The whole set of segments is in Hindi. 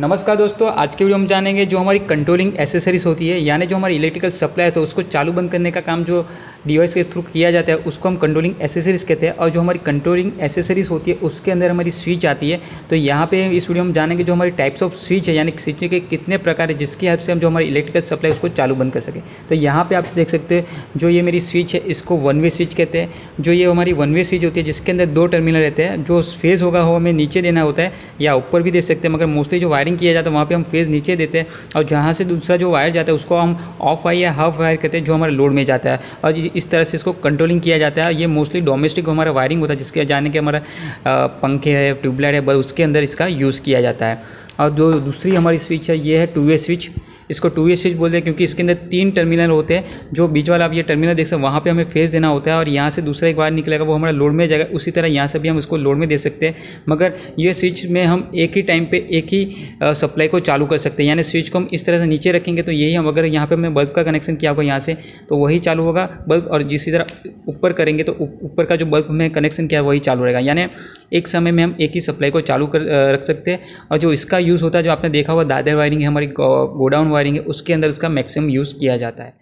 नमस्कार दोस्तों आज के वीडियो हम जानेंगे जो हमारी कंट्रोलिंग एसेसरीज होती है यानी जो हमारी इलेक्ट्रिकल सप्लाई है तो उसको चालू बंद करने का काम जो डिवाइस के थ्रू किया जाता है उसको हम कंट्रोलिंग एसेसरीज कहते हैं और जो हमारी कंट्रोलिंग एसेसरीज होती है उसके अंदर हमारी स्विच आती है तो यहाँ पे इस वीडियो हम जानेंगे जो हमारी टाइप्स ऑफ स्विच है यानी स्विच के कितने प्रकार है जिसकी हेल्प से हम जो हमारी इलेक्ट्रिकल सप्लाई उसको चालू बंद कर सके तो यहाँ पर आप देख सकते हैं जो ये मेरी स्विच है इसको वन वे स्विच कहते हैं जो ये हमारी वन वे स्विच होती है जिसके अंदर दो टर्मिनल रहते हैं जो फेज होगा वो हमें नीचे देना होता है या ऊपर भी दे सकते हैं मगर मोस्टली जो वायरिंग किया जाता है वहाँ पर हम फेज़ नीचे देते हैं और जहाँ से दूसरा जो वायर जाता है उसको हम ऑफ वायर या हाफ वायर कहते हैं जो हमारे लोड में जाता है और इस तरह से इसको कंट्रोलिंग किया जाता है ये मोस्टली डोमेस्टिक हमारा वायरिंग होता है जिसके जाने के हमारा पंखे है ट्यूबलाइट है उसके अंदर इसका यूज़ किया जाता है और जो दूसरी हमारी स्विच है ये है टू वे स्विच इसको टू वे स्विच बोलते हैं क्योंकि इसके अंदर तीन टर्मिनल होते हैं जो बीच वाला आप ये टर्मिनल देख सकते हैं वहाँ पे हमें फेस देना होता है और यहाँ से दूसरा एक बार निकलेगा वो हमारा लोड में जाएगा उसी तरह यहाँ से भी हम उसको लोड में दे सकते हैं मगर ये स्विच में हम एक ही टाइम पर एक ही सप्लाई को चालू कर सकते हैं यानी स्विच को हम इस तरह से नीचे रखेंगे तो यही हम अगर यहाँ पर हमें बल्ब का कनेक्शन किया होगा यहाँ से तो वही चालू होगा बल्ब और जिस तरह ऊपर करेंगे तो ऊपर का जो बल्ब हमें कनेक्शन किया है वही चालू रहेगा यानी एक समय में हम एक ही सप्लाई को चालू कर रख सकते हैं और जो इसका यूज़ होता है जो आपने देखा हुआ दादर वायरिंग है हमारी गोडाउन वायरिंग है उसके अंदर उसका मैक्सिमम यूज़ किया जाता है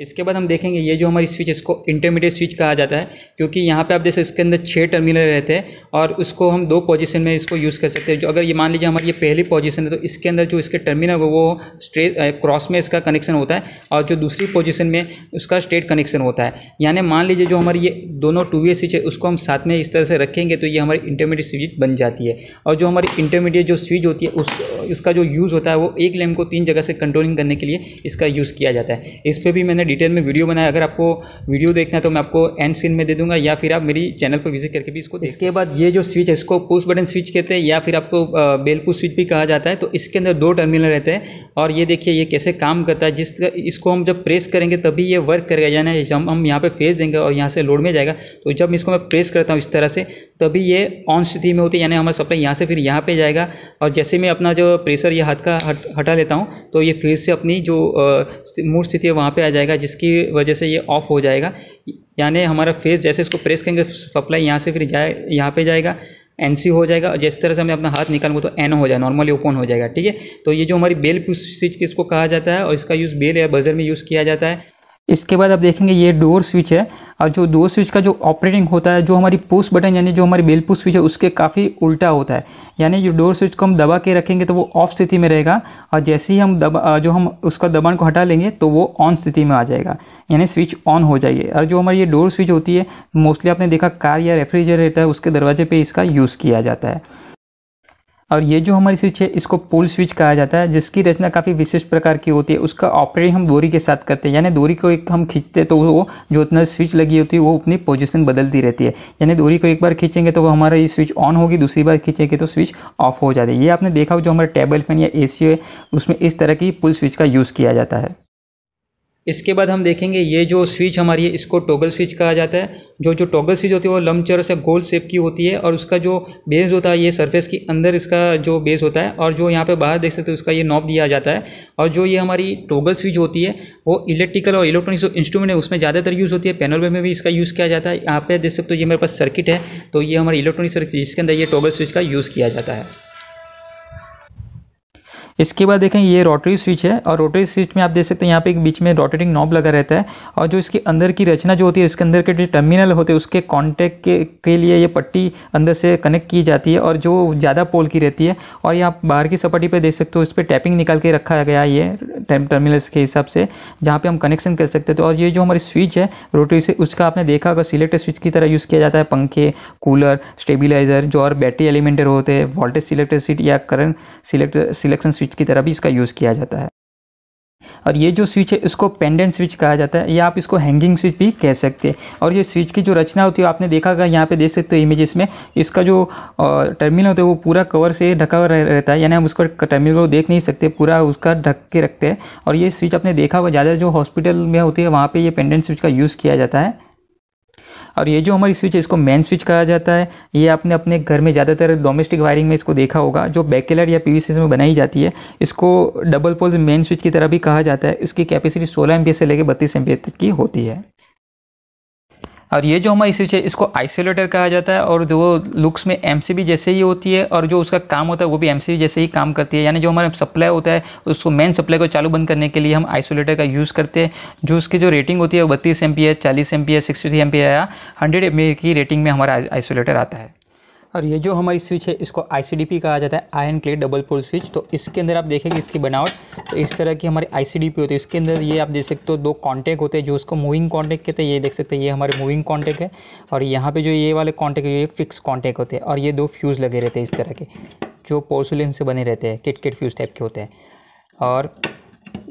इसके बाद हम देखेंगे ये जो हमारी स्विच इसको इंटरमीडिएट स्विच कहा जाता है क्योंकि यहाँ पे आप जैसे इसके अंदर छः टर्मिनल रहते हैं और उसको हम दो पोजीशन में इसको यूज़ कर सकते हैं जो अगर ये मान लीजिए हमारी ये पहली पोजीशन है तो इसके अंदर जो इसके टर्मिनल है वो स्ट्रेट क्रॉस में इसका कनेक्शन होता है और जो दूसरी पोजिशन में उसका स्ट्रेट कनेक्शन होता है यानी मान लीजिए जो हमारी ये दोनों टू वे स्विच है उसको हम साथ में इस तरह से रखेंगे तो ये हमारी इंटरमीडिएट स्विच बन जाती है और जो हमारी इंटरमीडिएट जो स्विच होती है उस उसका जो यूज़ होता है वो एक लैम्प को तीन जगह से कंट्रोलिंग करने के लिए इसका यूज़ किया जाता है इस पर भी मैंने डिटेल में वीडियो बनाया अगर आपको वीडियो देखना है तो मैं आपको एंड सीन में दे दूंगा या फिर आप मेरी चैनल पर विजिट करके भी इसको इसके बाद ये जो स्विच है इसको पुश बटन स्विच कहते हैं या फिर आपको बेलपू स्विच भी कहा जाता है तो इसके अंदर दो टर्मिनल रहते हैं और ये देखिए ये कैसे काम करता है जिस इसको हम जब प्रेस करेंगे तभी ये वर्क करेगा यानी हम हम यहाँ पर फेस देंगे और यहाँ से लोड में जाएगा तो जब इसको मैं प्रेस करता हूँ इस तरह से तभी ये ऑन स्थिति में होती है यानी हमारा सप्लाई यहाँ से फिर यहाँ पर जाएगा और जैसे मैं अपना जो प्रेशर या हाथ का हटा लेता हूँ तो ये फिर से अपनी जो मूड स्थिति है वहाँ पर आ जाएगा जिसकी वजह से ये ऑफ हो जाएगा यानी हमारा फेस जैसे इसको प्रेस करेंगे सप्लाई यहाँ से फिर जाए यहाँ पे जाएगा एन सी हो जाएगा और जिस तरह से हमें अपना हाथ निकालूंगा तो एन हो जाएगा नॉर्मली ओपन हो जाएगा ठीक है तो ये जो हमारी बेल स्विच किसको कहा जाता है और इसका यूज़ बेल या बजर में यूज़ किया जाता है इसके बाद आप देखेंगे ये डोर स्विच है और जो डोर स्विच का जो ऑपरेटिंग होता है जो हमारी पुश बटन यानी जो हमारी बेल पुश स्विच है उसके काफ़ी उल्टा होता है यानी जो डोर स्विच को हम दबा के रखेंगे तो वो ऑफ स्थिति में रहेगा और जैसे ही हम दबा जो हम उसका दबान को हटा लेंगे तो वो ऑन स्थिति में आ जाएगा यानी स्विच ऑन हो जाइए और जो हमारी ये डोर स्विच होती है मोस्टली आपने देखा कार या रेफ्रिजरेटर उसके दरवाजे पर इसका यूज़ किया जाता है और ये जो हमारी स्विच है इसको पोल स्विच कहा जाता है जिसकी रचना काफ़ी विशिष्ट प्रकार की होती है उसका ऑपरेट हम दूरी के साथ करते हैं यानी दूरी को एक हम खींचते तो वो जो उतना स्विच लगी होती है वो अपनी पोजिशन बदलती रहती है यानी दूरी को एक बार खींचेंगे तो वो हमारा ये स्विच ऑन होगी दूसरी बार खींचेंगे तो स्विच ऑफ हो जाती है ये आपने देखा हो जो हमारे टेबल फैन या ए है उसमें इस तरह की पुल स्विच का यूज़ किया जाता है इसके बाद हम देखेंगे ये जो स्विच हमारी है इसको टॉगल स्विच कहा जाता है जो जो टॉगल स्विच होती है वो लमचर से गोल शेप की होती है और उसका जो बेस होता है ये सरफेस के अंदर इसका जो बेस होता है और जो यहाँ पे बाहर देख सकते हो उसका ये नॉब दिया जाता है और जो ये हमारी टोगल स्विच होती है वो इलेक्ट्रिकल और इलेक्ट्रॉनिक जो इंस्ट्रूमेंट है उसमें ज़्यादातर यूज़ होती है पैनल में भी इसका यूज़ किया जाता है यहाँ पर देख सकते हो ये मेरे पास सर्किट है तो ये हमारी इलेक्ट्रॉनिक सर्किट जिसके अंदर ये टोगल स्विच का यूज़ किया जाता है इसके बाद देखें ये रोटरी स्विच है और रोटरी स्विच में आप देख सकते हैं यहाँ पे एक बीच में रोटेटिंग नॉब लगा रहता है और जो इसके अंदर की रचना जो होती है इसके अंदर के जो टर्मिनल होते हैं उसके कॉन्टेक्ट के, के लिए ये पट्टी अंदर से कनेक्ट की जाती है और जो ज़्यादा पोल की रहती है और ये आप बाहर की सपाटी पर देख सकते हो इस पर टैपिंग निकाल के रखा गया ये टर्मिनल्स के हिसाब से जहाँ पर हम कनेक्शन कर सकते थे और ये जो हमारी स्विच है रोटरी से उसका आपने देखा अगर सिलेक्टर स्विच की तरह यूज़ किया जाता है पंखे कूलर स्टेबिलाइजर जो और बैटरी एलिमेंटर होते हैं वोल्टेज सिलेक्टर सीट या current selector selection switch switch की तरह भी इसका यूज़ किया जाता है और ये जो स्विच है इसको पेंडेंट स्विच कहा जाता है या आप इसको हैंगिंग स्विच भी कह सकते हैं और ये स्विच की जो रचना होती है आपने देखा होगा यहाँ पे देख सकते हो इमेजेस में इसका जो टर्मिनल होता है वो पूरा कवर से ढका हुआ रहता है यानी हम उसको टर्मिनल को देख नहीं सकते पूरा उसका ढक के रखते हैं और ये स्विच आपने देखा होगा ज़्यादा जो हॉस्पिटल में होती है वहाँ पर ये पेंडेंट स्विच का यूज़ किया जाता है और ये जो हमारी स्विच है इसको मेन स्विच कहा जाता है ये आपने अपने घर में ज़्यादातर डोमेस्टिक वायरिंग में इसको देखा होगा जो बैकेलर या पी में बनाई जाती है इसको डबल पोल्स मेन स्विच की तरह भी कहा जाता है इसकी कैपेसिटी सोलह एम से लेकर बत्तीस एम तक की होती है और ये जो हमारी स्विच है इसको आइसोलेटर कहा जाता है और जो लुक्स में एम जैसे ही होती है और जो उसका काम होता है वो भी एम जैसे ही काम करती है यानी जो हमारा सप्लाई होता है उसको मेन सप्लाई को चालू बंद करने के लिए हम आइसोलेटर का यूज़ करते हैं जो उसकी जो रेटिंग होती है वो बत्तीस एम पी है चालीस एम पी है सिक्सटी थ्री एम पी है या हंड्रेड एम की रेटिंग में हमारा आइसोलेटर आता है और ये जो हमारी स्विच है इसको आई कहा जाता है आयन क्ले डबल पोल स्विच तो इसके अंदर आप देखेंगे इसकी बनावट तो इस तरह की हमारी आई होती है तो इसके अंदर ये आप देख सकते हो दो कॉन्टैक्ट होते हैं जो उसको मूविंग कॉन्टैक्ट कहते हैं ये देख सकते हैं ये हमारे मूविंग कॉन्टैक्ट है और यहाँ पर जो ये वाले कॉन्टैक्ट है ये फिक्स कॉन्टैक्ट होते हैं और ये दो फ्यूज़ लगे रहते हैं इस तरह के जो पोर्सुलिन से बने रहते हैं किट किट फ्यूज़ टाइप के होते हैं और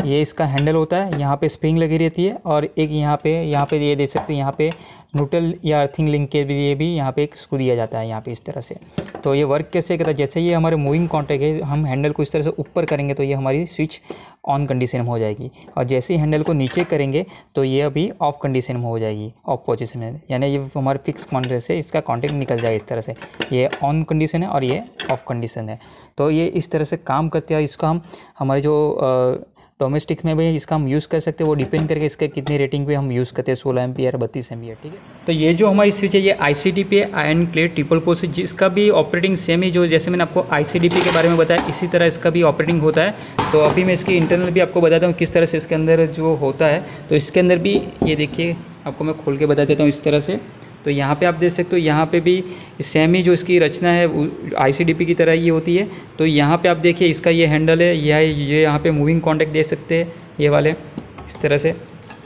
ये इसका हैंडल होता है यहाँ पे स्प्रिंग लगी रहती है और एक यहाँ पे यहाँ पे ये देख सकते हैं यहाँ पे न्यूट्रल या अर्थिंग लिंक के लिए भी यहाँ पे एक स्क्रू दिया जाता है यहाँ पे इस तरह से तो ये वर्क कैसे करता है जैसे ये हमारे मूविंग कॉन्टेक्ट है हम हैंडल को इस तरह से ऊपर करेंगे तो ये हमारी स्विच ऑन कंडीशन में हो जाएगी और जैसे ही हैंडल को नीचे करेंगे तो ये अभी ऑफ कंडीशन में हो जाएगी ऑफ पोजिशन में यानी ये हमारे फिक्स कॉन्टेक्ट से इसका कॉन्टेक्ट निकल जाएगा इस तरह से ये ऑन कंडीशन है और ये ऑफ कंडीशन है तो ये इस तरह से काम करते हैं इसका हम हमारे जो डोमेस्टिक में भी इसका हम यूज़ कर सकते हैं वो डिपेंड करके इसके कितने रेटिंग पे हम यूज़ करते हैं सोलह एम पी बत्तीस एम ठीक है तो ये जो हमारी स्विच है ये आई सी डी पी आयन क्लेट ट्रिपल फोर स्विच जिसका भी ऑपरेटिंग सेम ही जो जैसे मैंने आपको आई सी डी पी के बारे में बताया इसी तरह इसका भी ऑपरेटिंग होता है तो अभी मैं इसकी इंटरनल भी आपको बताता हूँ किस तरह से इसके अंदर जो होता है तो इसके अंदर भी ये देखिए आपको मैं खोल के बता देता हूँ इस तरह से तो यहाँ पे आप देख सकते हो यहाँ पे भी सेम ही जो इसकी रचना है आईसीडीपी की तरह ये होती है तो यहाँ पे आप देखिए इसका ये हैंडल है यह ये यहाँ पे मूविंग कॉन्टैक्ट देख सकते हैं ये वाले इस तरह से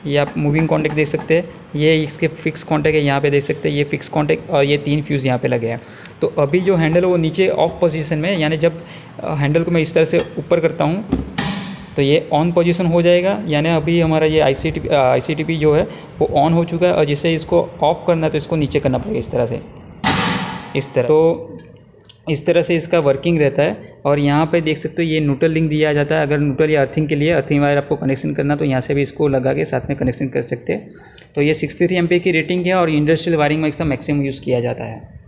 ये आप मूविंग कॉन्टैक्ट देख सकते हैं ये इसके फिक्स कॉन्टैक्ट है यहाँ पे देख सकते हैं ये फिक्स कॉन्टैक्ट और ये तीन फ्यूज़ यहाँ पे लगे हैं तो अभी जो हैंडल है वो नीचे ऑफ पोजीशन में यानी जब हैंडल को मैं इस तरह से ऊपर करता हूँ तो ये ऑन पोजीशन हो जाएगा यानी अभी हमारा ये I C I C T P जो है वो ऑन हो चुका है और जिसे इसको ऑफ करना है तो इसको नीचे करना पड़ेगा इस तरह से इस तरह तो इस तरह से इसका वर्किंग रहता है और यहाँ पे देख सकते हो ये न्यूट्रल लिंक दिया जाता है अगर न्यूट्रल या अर्थिंग के लिए अर्थिंग वायर आपको कनेक्शन करना तो यहाँ से भी इसको लगा के साथ में कनेक्शन कर सकते हैं तो ये सिक्सटी थ्री एम की रेटिंग है और इंडस्ट्रियल वायरिंग में इसका मैक्सिमम यूज़ किया जाता है